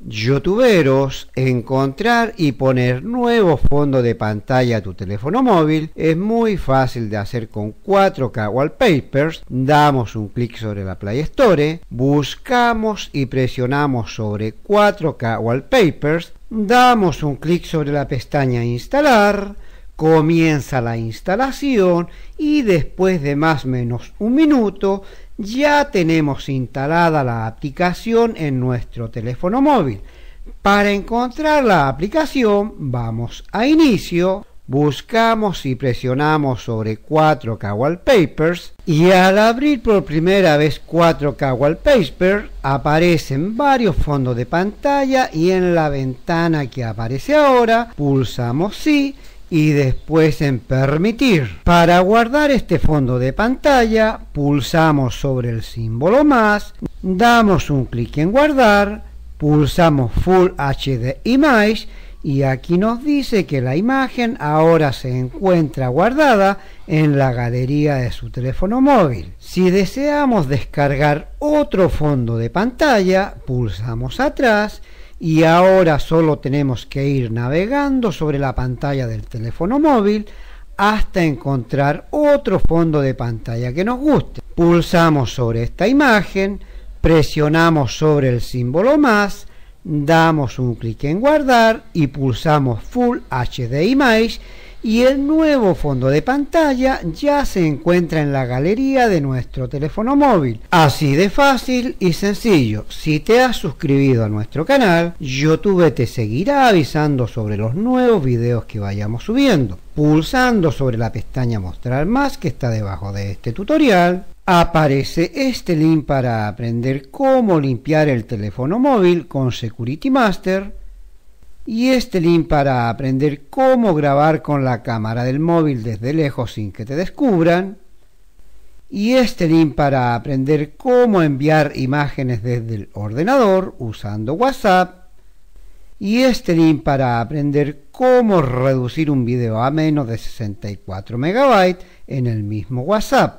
youtuberos, encontrar y poner nuevo fondo de pantalla a tu teléfono móvil es muy fácil de hacer con 4K wallpapers. Damos un clic sobre la Play Store, buscamos y presionamos sobre 4K wallpapers, damos un clic sobre la pestaña instalar, comienza la instalación y después de más o menos un minuto ya tenemos instalada la aplicación en nuestro teléfono móvil. Para encontrar la aplicación vamos a inicio, buscamos y presionamos sobre 4K Wallpapers y al abrir por primera vez 4K Wallpapers aparecen varios fondos de pantalla y en la ventana que aparece ahora pulsamos sí y después en permitir. Para guardar este fondo de pantalla pulsamos sobre el símbolo más, damos un clic en guardar, pulsamos Full HD Image y aquí nos dice que la imagen ahora se encuentra guardada en la galería de su teléfono móvil. Si deseamos descargar otro fondo de pantalla, pulsamos atrás y ahora solo tenemos que ir navegando sobre la pantalla del teléfono móvil hasta encontrar otro fondo de pantalla que nos guste. Pulsamos sobre esta imagen, presionamos sobre el símbolo más damos un clic en guardar y pulsamos Full HD Image y el nuevo fondo de pantalla ya se encuentra en la galería de nuestro teléfono móvil. Así de fácil y sencillo. Si te has suscribido a nuestro canal, YouTube te seguirá avisando sobre los nuevos videos que vayamos subiendo. Pulsando sobre la pestaña Mostrar más que está debajo de este tutorial, aparece este link para aprender cómo limpiar el teléfono móvil con Security Master y este link para aprender cómo grabar con la cámara del móvil desde lejos sin que te descubran y este link para aprender cómo enviar imágenes desde el ordenador usando WhatsApp y este link para aprender cómo reducir un video a menos de 64 MB en el mismo WhatsApp.